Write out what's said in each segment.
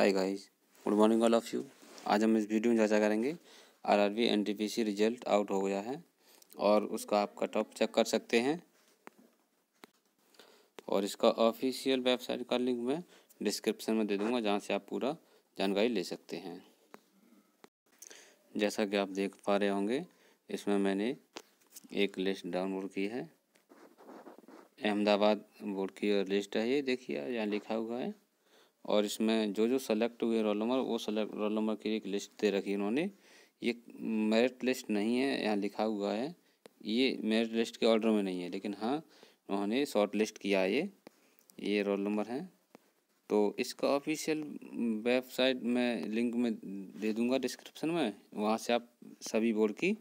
hi guys good morning all of you आज हम इस वीडियो में चर्चा करेंगे आरआरबी एनटीपीसी रिजल्ट आउट हो गया है और उसका आप कट ऑफ चेक कर सकते हैं और इसका ऑफिशियल वेबसाइट का लिंक मैं डिस्क्रिप्शन में दे दूंगा जहां से आप पूरा जानकारी ले सकते हैं जैसा कि आप देख पा रहे होंगे इसमें मैंने एक लिस्ट डाउनलोड की है अहमदाबाद बोर्ड की लिस्ट है ये देखिए यहाँ लिखा हुआ है और इसमें जो जो सेलेक्ट हुए रोल नंबर वो सेलेक्ट रोल नंबर की एक लिस्ट दे रखी इन्होंने ये मेरिट लिस्ट नहीं है यहाँ लिखा हुआ है ये मेरिट लिस्ट के ऑर्डर में नहीं है लेकिन हाँ उन्होंने शॉर्ट लिस्ट किया ये ये रोल नंबर है तो इसका ऑफिशियल वेबसाइट मैं लिंक में दे दूंगा डिस्क्रिप्शन में वहाँ से आप सभी बोर्ड की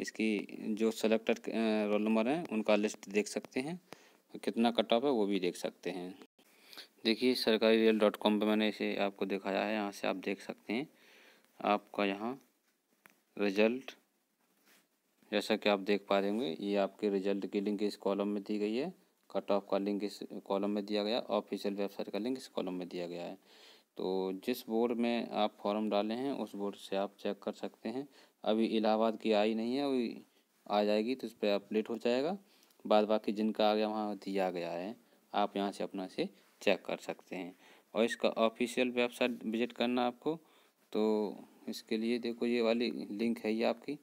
इसकी जो सेलेक्टेड रोल नंबर हैं उनका लिस्ट देख सकते हैं कितना कट ऑफ है वो भी देख सकते हैं देखिए सरकारी रेल डॉट कॉम पर मैंने इसे आपको दिखाया है यहाँ से आप देख सकते हैं आपका यहाँ रिजल्ट जैसा कि आप देख पा रहे होंगे ये आपके रिजल्ट की लिंक इस कॉलम में दी गई है कट ऑफ का लिंक इस कॉलम में दिया गया ऑफिशियल वेबसाइट का लिंक इस कॉलम में दिया गया है तो जिस बोर्ड में आप फॉर्म डाले हैं उस बोर्ड से आप चेक कर सकते हैं अभी इलाहाबाद की आई नहीं है अभी आ जाएगी तो उस पर अपडेट हो जाएगा बाद बाकी जिनका आ गया वहाँ दिया गया है आप यहाँ से अपना से चेक कर सकते हैं और इसका ऑफिशियल वेबसाइट विजिट करना आपको तो इसके लिए देखो ये वाली लिंक है ये आपकी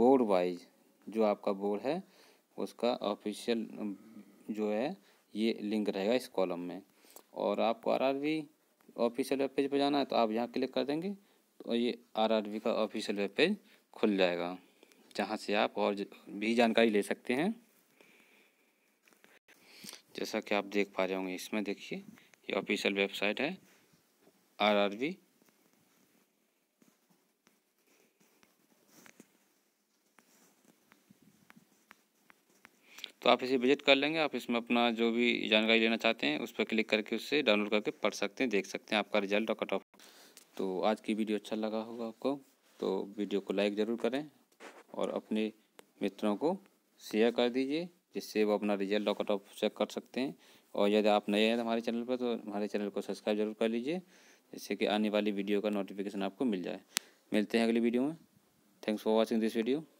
बोर्ड वाइज जो आपका बोर्ड है उसका ऑफिशियल जो है ये लिंक रहेगा इस कॉलम में और आपको आरआरबी ऑफिशियल वेब पेज पर जाना है तो आप यहाँ क्लिक कर देंगे तो ये आरआरबी का ऑफिशियल वेब पेज खुल जाएगा जहाँ से आप और भी जानकारी ले सकते हैं जैसा कि आप देख पा रहे होंगे इसमें देखिए ये ऑफिशियल वेबसाइट है आरआरबी तो आप इसे विजिट कर लेंगे आप इसमें अपना जो भी जानकारी लेना चाहते हैं उस पर क्लिक करके उससे डाउनलोड करके पढ़ सकते हैं देख सकते हैं आपका रिजल्ट और कट ऑफ तो आज की वीडियो अच्छा लगा होगा आपको तो वीडियो को लाइक ज़रूर करें और अपने मित्रों को शेयर कर दीजिए जिससे वो अपना रिजल्ट और कट ऑफ चेक कर सकते हैं और यदि आप नए हैं हमारे चैनल पर तो हमारे चैनल को सब्सक्राइब जरूर कर लीजिए जिससे कि आने वाली वीडियो का नोटिफिकेशन आपको मिल जाए मिलते हैं अगली वीडियो में thanks for watching this video